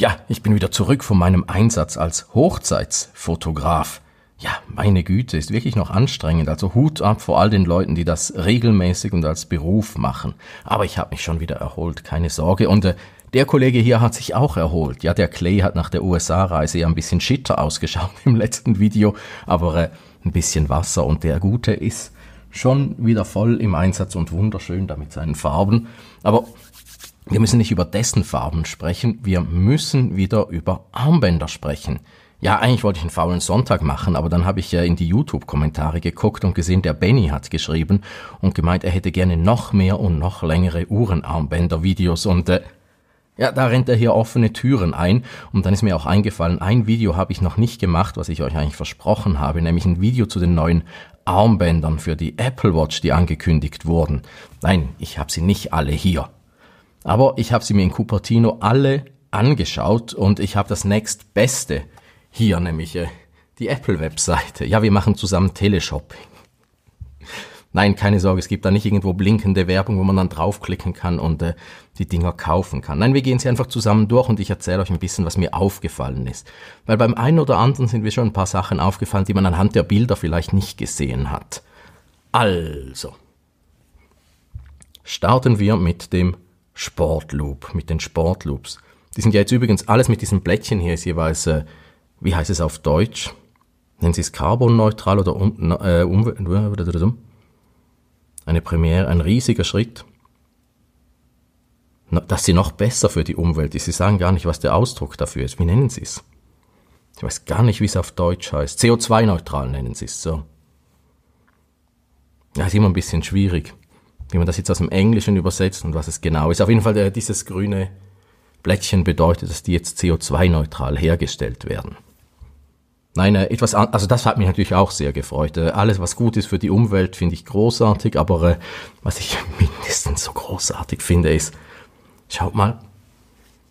Ja, ich bin wieder zurück von meinem Einsatz als Hochzeitsfotograf. Ja, meine Güte, ist wirklich noch anstrengend. Also Hut ab vor all den Leuten, die das regelmäßig und als Beruf machen. Aber ich habe mich schon wieder erholt, keine Sorge. Und äh, der Kollege hier hat sich auch erholt. Ja, der Clay hat nach der USA-Reise ja ein bisschen schitter ausgeschaut im letzten Video, aber äh, ein bisschen Wasser. Und der Gute ist schon wieder voll im Einsatz und wunderschön damit seinen Farben. Aber wir müssen nicht über dessen Farben sprechen, wir müssen wieder über Armbänder sprechen. Ja, eigentlich wollte ich einen faulen Sonntag machen, aber dann habe ich ja in die YouTube-Kommentare geguckt und gesehen, der Benny hat geschrieben und gemeint, er hätte gerne noch mehr und noch längere Uhrenarmbänder-Videos und äh, ja, da rennt er hier offene Türen ein und dann ist mir auch eingefallen, ein Video habe ich noch nicht gemacht, was ich euch eigentlich versprochen habe, nämlich ein Video zu den neuen Armbändern für die Apple Watch, die angekündigt wurden. Nein, ich habe sie nicht alle hier. Aber ich habe sie mir in Cupertino alle angeschaut und ich habe das nächstbeste hier, nämlich äh, die Apple-Webseite. Ja, wir machen zusammen Teleshopping. Nein, keine Sorge, es gibt da nicht irgendwo blinkende Werbung, wo man dann draufklicken kann und äh, die Dinger kaufen kann. Nein, wir gehen sie einfach zusammen durch und ich erzähle euch ein bisschen, was mir aufgefallen ist. Weil beim einen oder anderen sind mir schon ein paar Sachen aufgefallen, die man anhand der Bilder vielleicht nicht gesehen hat. Also, starten wir mit dem Sportloop, mit den Sportloops. Die sind ja jetzt übrigens alles mit diesen Blättchen hier ist jeweils, äh, wie heißt es auf Deutsch? Nennen Sie es carbonneutral oder um, äh, um, eine Premiere, ein riesiger Schritt. Dass sie noch besser für die Umwelt ist. Sie sagen gar nicht, was der Ausdruck dafür ist. Wie nennen Sie es? Ich weiß gar nicht, wie es auf Deutsch heißt. CO2-neutral nennen Sie es so. Ja, ist immer ein bisschen schwierig wie man das jetzt aus dem Englischen übersetzt und was es genau ist. Auf jeden Fall äh, dieses grüne Blättchen bedeutet, dass die jetzt CO2-neutral hergestellt werden. Nein, äh, etwas an, also das hat mich natürlich auch sehr gefreut. Äh, alles, was gut ist für die Umwelt, finde ich großartig, aber was ich mindestens so großartig finde, ist, schaut mal,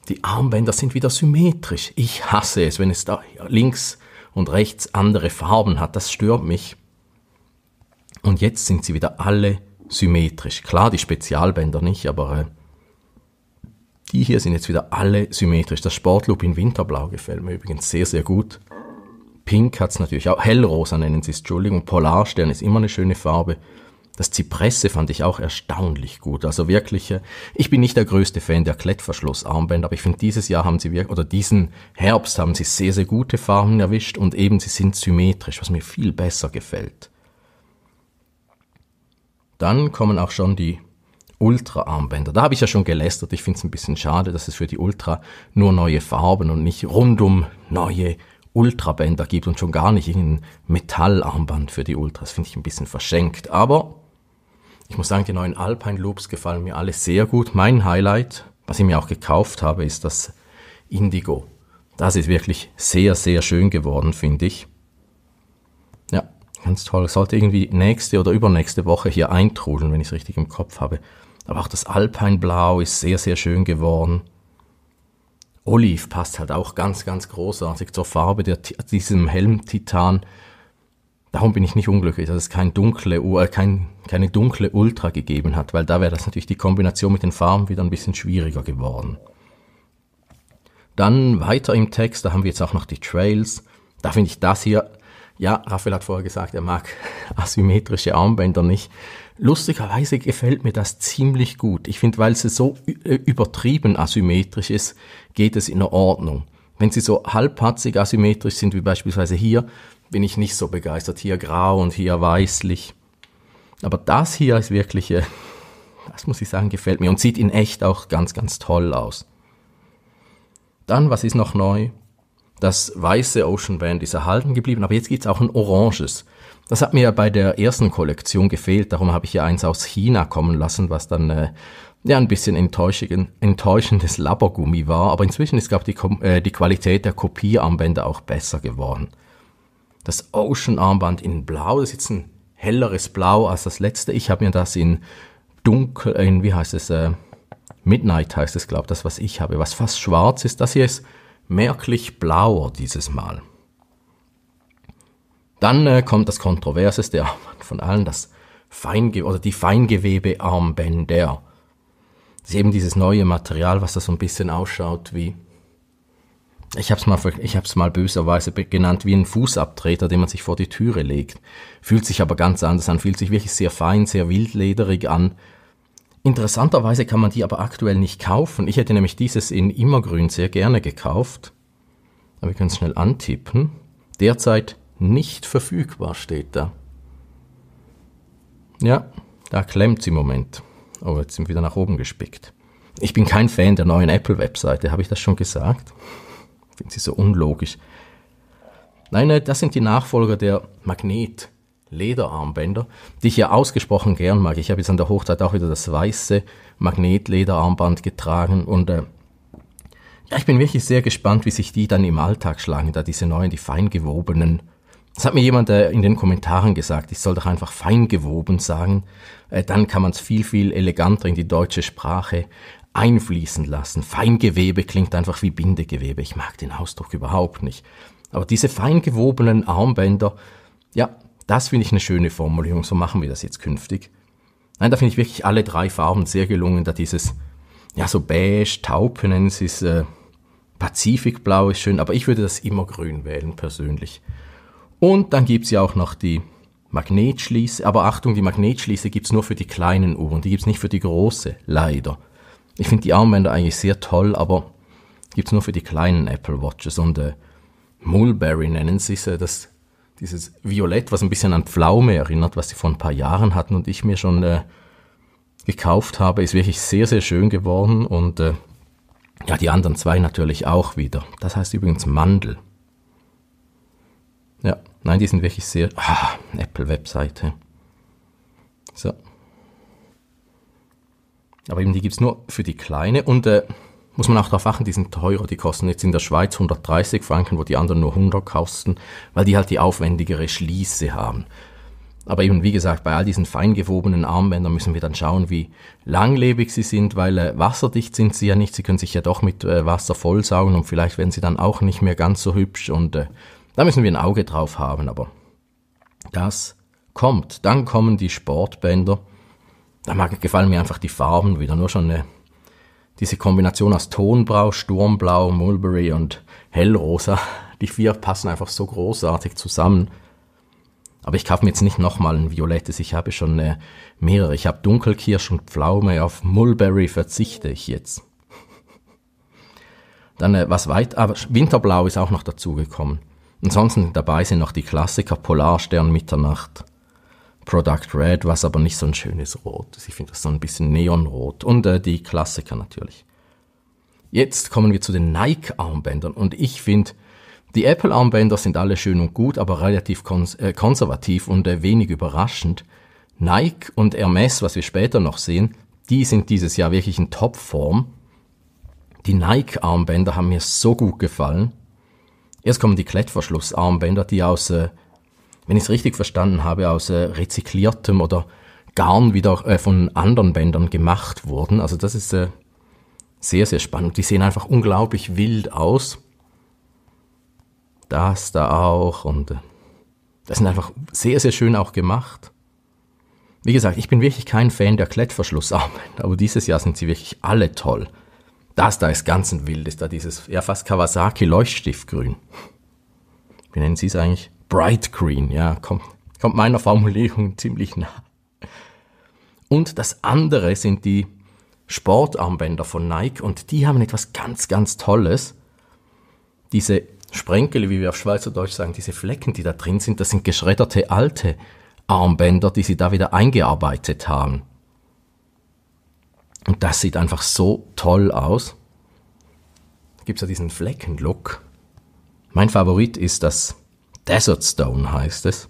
die Armbänder sind wieder symmetrisch. Ich hasse es, wenn es da links und rechts andere Farben hat. Das stört mich. Und jetzt sind sie wieder alle symmetrisch symmetrisch. Klar, die Spezialbänder nicht, aber äh, die hier sind jetzt wieder alle symmetrisch. Das Sportloop in Winterblau gefällt mir übrigens sehr, sehr gut. Pink hat es natürlich auch, hellrosa nennen sie es, Entschuldigung. Polarstern ist immer eine schöne Farbe. Das Zypresse fand ich auch erstaunlich gut. Also wirklich, äh, ich bin nicht der größte Fan der Klettverschlussarmbänder, aber ich finde, dieses Jahr haben sie wirklich, oder diesen Herbst haben sie sehr, sehr gute Farben erwischt und eben sie sind symmetrisch, was mir viel besser gefällt. Dann kommen auch schon die Ultra-Armbänder. Da habe ich ja schon gelästert. Ich finde es ein bisschen schade, dass es für die Ultra nur neue Farben und nicht rundum neue Ultra-Bänder gibt und schon gar nicht irgendein Metallarmband für die Ultras. Finde ich ein bisschen verschenkt. Aber ich muss sagen, die neuen Alpine Loops gefallen mir alle sehr gut. Mein Highlight, was ich mir auch gekauft habe, ist das Indigo. Das ist wirklich sehr, sehr schön geworden, finde ich. Ganz toll. Sollte irgendwie nächste oder übernächste Woche hier eintrudeln, wenn ich es richtig im Kopf habe. Aber auch das Alpinblau ist sehr, sehr schön geworden. Olive passt halt auch ganz, ganz großartig zur Farbe der, diesem Helm-Titan. Darum bin ich nicht unglücklich, dass es kein dunkle, äh, kein, keine dunkle Ultra gegeben hat, weil da wäre das natürlich die Kombination mit den Farben wieder ein bisschen schwieriger geworden. Dann weiter im Text, da haben wir jetzt auch noch die Trails. Da finde ich das hier ja, Raphael hat vorher gesagt, er mag asymmetrische Armbänder nicht. Lustigerweise gefällt mir das ziemlich gut. Ich finde, weil sie so äh, übertrieben asymmetrisch ist, geht es in Ordnung. Wenn sie so halbpatzig asymmetrisch sind, wie beispielsweise hier, bin ich nicht so begeistert. Hier grau und hier weißlich. Aber das hier ist wirklich, äh, das muss ich sagen, gefällt mir und sieht in echt auch ganz, ganz toll aus. Dann, was ist noch neu? Das weiße Ocean Band ist erhalten geblieben, aber jetzt gibt es auch ein oranges. Das hat mir ja bei der ersten Kollektion gefehlt, darum habe ich ja eins aus China kommen lassen, was dann äh, ja ein bisschen enttäuschendes Labergummi war, aber inzwischen ist, glaube ich, die, äh, die Qualität der Kopiearmbänder auch besser geworden. Das Ocean-Armband in Blau, das ist jetzt ein helleres Blau als das letzte. Ich habe mir das in dunkel, in, wie heißt es, äh, Midnight heißt es, glaube ich, das, was ich habe. Was fast schwarz ist, das hier ist merklich blauer dieses Mal. Dann äh, kommt das kontroverseste von allen, das Feinge oder die Feingewebearmbänder. Das ist eben dieses neue Material, was da so ein bisschen ausschaut wie, ich habe es mal, mal böserweise genannt, wie ein Fußabtreter, den man sich vor die Türe legt. Fühlt sich aber ganz anders an, fühlt sich wirklich sehr fein, sehr wildlederig an Interessanterweise kann man die aber aktuell nicht kaufen. Ich hätte nämlich dieses in Immergrün sehr gerne gekauft. Aber wir können es schnell antippen. Derzeit nicht verfügbar steht da. Ja, da klemmt es im Moment. Oh, jetzt sind wir wieder nach oben gespickt. Ich bin kein Fan der neuen Apple-Webseite, habe ich das schon gesagt? Finde sie so unlogisch. Nein, nein, das sind die Nachfolger der Magnet. webseite Lederarmbänder, die ich ja ausgesprochen gern mag. Ich habe jetzt an der Hochzeit auch wieder das weiße Magnetlederarmband getragen und äh, ja, ich bin wirklich sehr gespannt, wie sich die dann im Alltag schlagen, da diese neuen, die feingewobenen. Das hat mir jemand äh, in den Kommentaren gesagt, ich soll doch einfach feingewoben sagen, äh, dann kann man es viel, viel eleganter in die deutsche Sprache einfließen lassen. Feingewebe klingt einfach wie Bindegewebe, ich mag den Ausdruck überhaupt nicht. Aber diese feingewobenen Armbänder, ja, das finde ich eine schöne Formulierung, so machen wir das jetzt künftig. Nein, da finde ich wirklich alle drei Farben sehr gelungen, da dieses, ja, so beige, taub nennen sie es, äh, Pazifikblau ist schön, aber ich würde das immer grün wählen, persönlich. Und dann gibt es ja auch noch die Magnetschließe, aber Achtung, die Magnetschließe gibt es nur für die kleinen Uhren, die gibt es nicht für die große, leider. Ich finde die Armbänder eigentlich sehr toll, aber gibt es nur für die kleinen Apple Watches und äh, Mulberry nennen sie es, äh, das dieses Violett, was ein bisschen an Pflaume erinnert, was sie vor ein paar Jahren hatten und ich mir schon äh, gekauft habe, ist wirklich sehr, sehr schön geworden und äh, ja, die anderen zwei natürlich auch wieder. Das heißt übrigens Mandel. Ja, nein, die sind wirklich sehr... Ah, Apple-Webseite. So. Aber eben, die gibt es nur für die Kleine und... Äh, muss man auch darauf achten, die sind teurer, die kosten jetzt in der Schweiz 130 Franken, wo die anderen nur 100 kosten, weil die halt die aufwendigere Schließe haben. Aber eben, wie gesagt, bei all diesen feingewobenen Armbändern müssen wir dann schauen, wie langlebig sie sind, weil äh, wasserdicht sind sie ja nicht. Sie können sich ja doch mit äh, Wasser vollsaugen und vielleicht werden sie dann auch nicht mehr ganz so hübsch und äh, da müssen wir ein Auge drauf haben. Aber das kommt. Dann kommen die Sportbänder. Da gefallen mir einfach die Farben wieder. Nur schon eine diese Kombination aus Tonbrau, Sturmblau, Mulberry und Hellrosa, die vier passen einfach so großartig zusammen. Aber ich kaufe mir jetzt nicht nochmal ein violettes, ich habe schon äh, mehrere. Ich habe Dunkelkirsch und Pflaume, auf Mulberry verzichte ich jetzt. Dann äh, was weit, aber Winterblau ist auch noch dazugekommen. Ansonsten dabei sind noch die Klassiker Polarstern Mitternacht, Product Red, was aber nicht so ein schönes Rot ist. Ich finde das so ein bisschen Neonrot. Und äh, die Klassiker natürlich. Jetzt kommen wir zu den Nike-Armbändern und ich finde, die Apple-Armbänder sind alle schön und gut, aber relativ kons äh, konservativ und äh, wenig überraschend. Nike und Hermes, was wir später noch sehen, die sind dieses Jahr wirklich in Topform. Die Nike-Armbänder haben mir so gut gefallen. Erst kommen die Klettverschlussarmbänder, die aus äh, wenn ich es richtig verstanden habe, aus äh, rezykliertem oder Garn wieder äh, von anderen Bändern gemacht wurden. Also das ist äh, sehr, sehr spannend. Die sehen einfach unglaublich wild aus. Das da auch und äh, das sind einfach sehr, sehr schön auch gemacht. Wie gesagt, ich bin wirklich kein Fan der Klettverschlussarmen, aber dieses Jahr sind sie wirklich alle toll. Das da ist ganz ein wildes, da dieses ja fast Kawasaki Leuchtstiftgrün. Wie nennen Sie es eigentlich? Bright Green, ja, kommt, kommt meiner Formulierung ziemlich nah. Und das andere sind die Sportarmbänder von Nike und die haben etwas ganz, ganz Tolles. Diese Sprenkel, wie wir auf Schweizerdeutsch sagen, diese Flecken, die da drin sind, das sind geschredderte alte Armbänder, die sie da wieder eingearbeitet haben. Und das sieht einfach so toll aus. Da es ja diesen Fleckenlook. Mein Favorit ist das Desert Stone heißt es.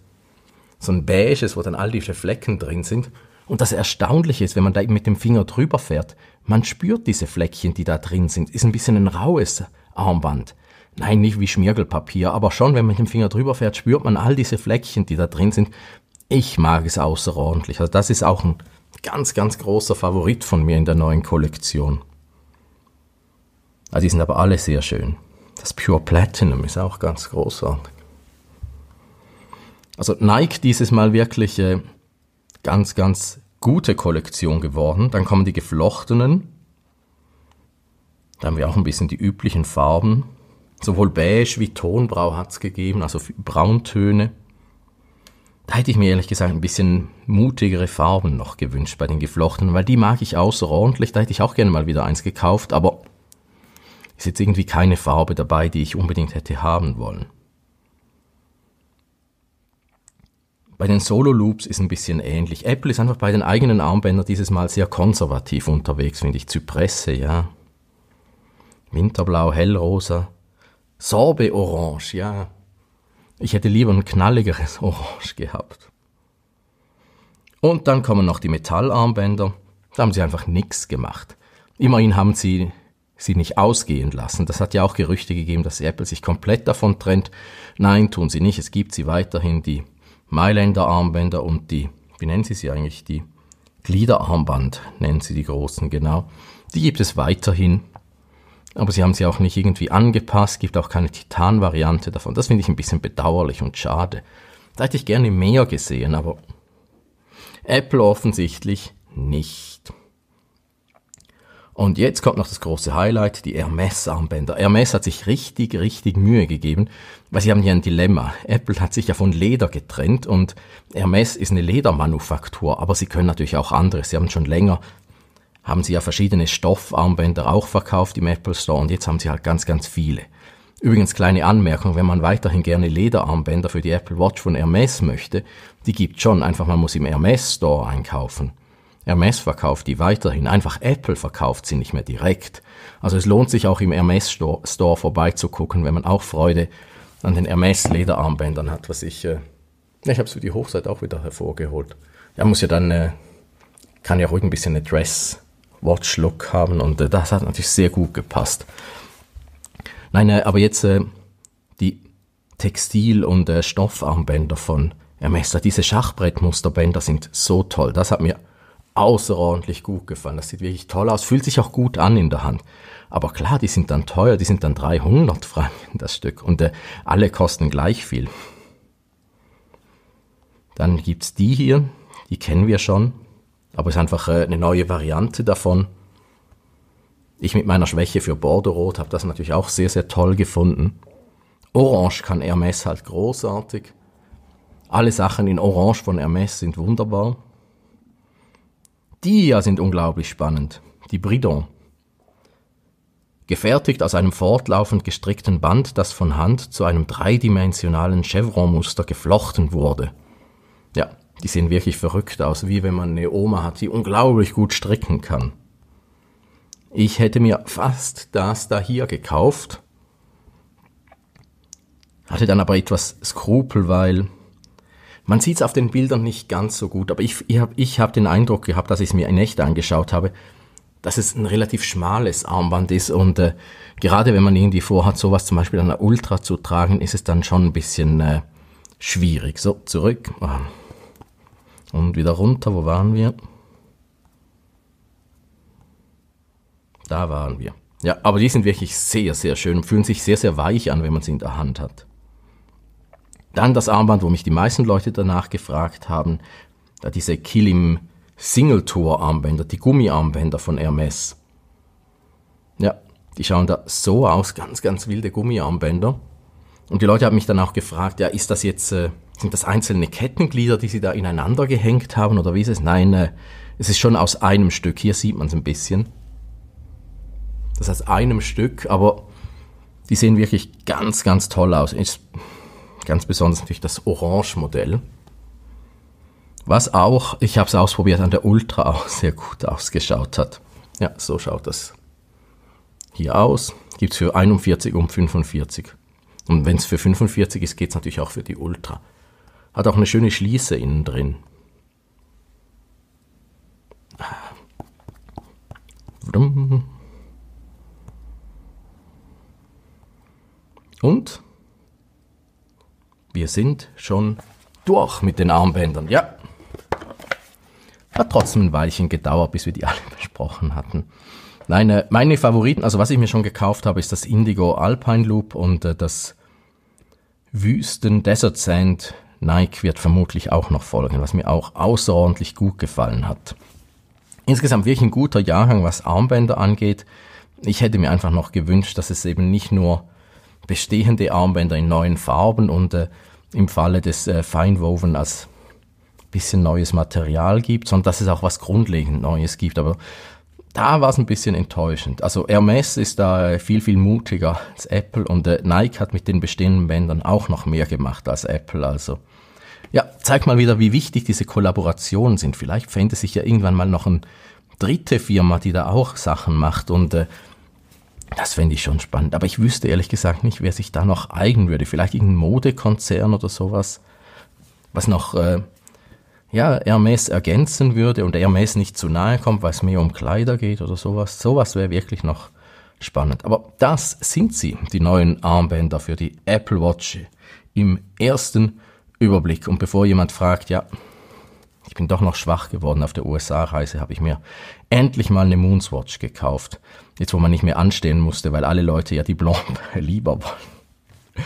So ein beiges, wo dann all diese Flecken drin sind. Und das Erstaunliche ist, wenn man da mit dem Finger drüber fährt, man spürt diese Fleckchen, die da drin sind. Ist ein bisschen ein raues Armband. Nein, nicht wie Schmirgelpapier, aber schon, wenn man mit dem Finger drüber fährt, spürt man all diese Fleckchen, die da drin sind. Ich mag es außerordentlich. Also das ist auch ein ganz, ganz großer Favorit von mir in der neuen Kollektion. Also die sind aber alle sehr schön. Das Pure Platinum ist auch ganz großartig. Also Nike dieses Mal wirklich äh, ganz, ganz gute Kollektion geworden. Dann kommen die geflochtenen. Da haben wir auch ein bisschen die üblichen Farben. Sowohl beige wie Tonbrau hat es gegeben, also Brauntöne. Da hätte ich mir ehrlich gesagt ein bisschen mutigere Farben noch gewünscht bei den geflochtenen, weil die mag ich außerordentlich. Da hätte ich auch gerne mal wieder eins gekauft, aber ist jetzt irgendwie keine Farbe dabei, die ich unbedingt hätte haben wollen. Bei den Solo-Loops ist ein bisschen ähnlich. Apple ist einfach bei den eigenen Armbändern dieses Mal sehr konservativ unterwegs, finde ich. Zypresse, ja. Winterblau, hellrosa. Sorbe-Orange, ja. Ich hätte lieber ein knalligeres Orange gehabt. Und dann kommen noch die Metallarmbänder. Da haben sie einfach nichts gemacht. Immerhin haben sie sie nicht ausgehen lassen. Das hat ja auch Gerüchte gegeben, dass Apple sich komplett davon trennt. Nein, tun sie nicht. Es gibt sie weiterhin, die Mailänder Armbänder und die, wie nennen sie sie eigentlich, die Gliederarmband, nennen sie die großen genau. Die gibt es weiterhin, aber sie haben sie auch nicht irgendwie angepasst, gibt auch keine Titan-Variante davon. Das finde ich ein bisschen bedauerlich und schade. Da hätte ich gerne mehr gesehen, aber Apple offensichtlich nicht. Und jetzt kommt noch das große Highlight, die Hermes-Armbänder. Hermes hat sich richtig, richtig Mühe gegeben, weil sie haben hier ein Dilemma. Apple hat sich ja von Leder getrennt und Hermes ist eine Ledermanufaktur, aber sie können natürlich auch anderes. Sie haben schon länger, haben sie ja verschiedene Stoffarmbänder auch verkauft im Apple Store und jetzt haben sie halt ganz, ganz viele. Übrigens kleine Anmerkung, wenn man weiterhin gerne Lederarmbänder für die Apple Watch von Hermes möchte, die gibt schon, einfach man muss im Hermes Store einkaufen. Hermes verkauft die weiterhin, einfach Apple verkauft sie nicht mehr direkt. Also es lohnt sich auch im Hermes Store, vorbeizugucken, wenn man auch Freude an den Hermes Lederarmbändern hat, was ich, äh, ich habe für die Hochzeit auch wieder hervorgeholt. Ja, muss ja dann, äh, kann ja ruhig ein bisschen eine Dress-Watch-Look haben und äh, das hat natürlich sehr gut gepasst. Nein, äh, aber jetzt äh, die Textil- und äh, Stoffarmbänder von Hermes, diese Schachbrettmusterbänder sind so toll, das hat mir außerordentlich gut gefallen. Das sieht wirklich toll aus, fühlt sich auch gut an in der Hand. Aber klar, die sind dann teuer, die sind dann 300 Franken das Stück und äh, alle kosten gleich viel. Dann gibt's die hier, die kennen wir schon, aber ist einfach äh, eine neue Variante davon. Ich mit meiner Schwäche für Bordeaux-Rot habe das natürlich auch sehr, sehr toll gefunden. Orange kann Hermes halt großartig. Alle Sachen in Orange von Hermes sind wunderbar. Die ja sind unglaublich spannend. Die Bridon. Gefertigt aus einem fortlaufend gestrickten Band, das von Hand zu einem dreidimensionalen Chevron-Muster geflochten wurde. Ja, die sehen wirklich verrückt aus, wie wenn man eine Oma hat, die unglaublich gut stricken kann. Ich hätte mir fast das da hier gekauft, hatte dann aber etwas Skrupel, weil man sieht es auf den Bildern nicht ganz so gut, aber ich, ich habe ich hab den Eindruck gehabt, dass ich es mir in echt angeschaut habe, dass es ein relativ schmales Armband ist und äh, gerade wenn man irgendwie vorhat, sowas zum Beispiel an der Ultra zu tragen, ist es dann schon ein bisschen äh, schwierig. So, zurück ähm, und wieder runter, wo waren wir? Da waren wir. Ja, aber die sind wirklich sehr, sehr schön und fühlen sich sehr, sehr weich an, wenn man sie in der Hand hat. Dann das Armband, wo mich die meisten Leute danach gefragt haben, da diese Kilim Single-Tour Armbänder, die Gummiarmbänder von Hermes. Ja, die schauen da so aus, ganz, ganz wilde Gummiarmbänder. Und die Leute haben mich dann auch gefragt, ja, ist das jetzt, äh, sind das einzelne Kettenglieder, die sie da ineinander gehängt haben oder wie ist es? Nein, äh, es ist schon aus einem Stück. Hier sieht man es ein bisschen. Das ist aus einem Stück, aber die sehen wirklich ganz, ganz toll aus. Es, ganz besonders natürlich das Orange-Modell. Was auch, ich habe es ausprobiert, an der Ultra auch sehr gut ausgeschaut hat. Ja, so schaut das hier aus. Gibt es für 41 und 45. Und wenn es für 45 ist, geht es natürlich auch für die Ultra. Hat auch eine schöne Schließe innen drin. Und wir sind schon durch mit den Armbändern, ja. Hat trotzdem ein Weilchen gedauert, bis wir die alle besprochen hatten. Nein, äh, meine Favoriten, also was ich mir schon gekauft habe, ist das Indigo Alpine Loop und äh, das Wüsten Desert Sand Nike wird vermutlich auch noch folgen, was mir auch außerordentlich gut gefallen hat. Insgesamt wirklich ein guter Jahrgang, was Armbänder angeht. Ich hätte mir einfach noch gewünscht, dass es eben nicht nur bestehende Armbänder in neuen Farben und äh, im Falle des äh, Feinwoven als bisschen neues Material gibt, sondern dass es auch was grundlegend Neues gibt. Aber da war es ein bisschen enttäuschend. Also Hermes ist da äh, viel, viel mutiger als Apple und äh, Nike hat mit den bestehenden Bändern auch noch mehr gemacht als Apple. Also ja, zeig mal wieder, wie wichtig diese Kollaborationen sind. Vielleicht fände sich ja irgendwann mal noch eine dritte Firma, die da auch Sachen macht und äh, das fände ich schon spannend. Aber ich wüsste ehrlich gesagt nicht, wer sich da noch eigen würde. Vielleicht irgendein Modekonzern oder sowas, was noch äh, ja, Hermes ergänzen würde und Hermes nicht zu nahe kommt, weil es mehr um Kleider geht oder sowas. Sowas wäre wirklich noch spannend. Aber das sind sie, die neuen Armbänder für die Apple Watch im ersten Überblick. Und bevor jemand fragt, ja, ich bin doch noch schwach geworden. Auf der USA-Reise habe ich mir endlich mal eine Moonswatch gekauft. Jetzt, wo man nicht mehr anstehen musste, weil alle Leute ja die Blonde lieber wollen.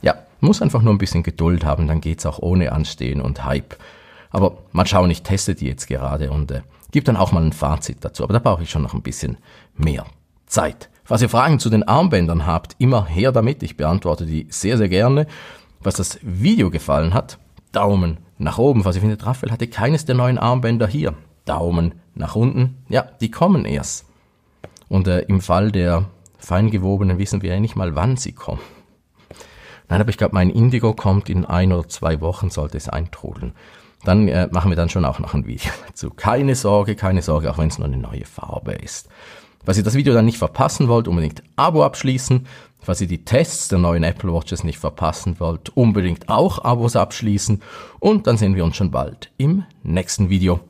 Ja, muss einfach nur ein bisschen Geduld haben, dann geht's auch ohne Anstehen und Hype. Aber mal schauen, ich teste die jetzt gerade und äh, gebe dann auch mal ein Fazit dazu. Aber da brauche ich schon noch ein bisschen mehr Zeit. Falls ihr Fragen zu den Armbändern habt, immer her damit. Ich beantworte die sehr, sehr gerne. Was das Video gefallen hat, Daumen nach oben. Was ich finde, Raphael hatte keines der neuen Armbänder hier. Daumen nach unten. Ja, die kommen erst. Und äh, im Fall der feingewobenen wissen wir ja nicht mal, wann sie kommen. Nein, aber ich glaube, mein Indigo kommt in ein oder zwei Wochen, sollte es eintrudeln. Dann äh, machen wir dann schon auch noch ein Video dazu. Keine Sorge, keine Sorge, auch wenn es nur eine neue Farbe ist. Falls ihr das Video dann nicht verpassen wollt, unbedingt Abo abschließen. Falls ihr die Tests der neuen Apple Watches nicht verpassen wollt, unbedingt auch Abos abschließen. Und dann sehen wir uns schon bald im nächsten Video.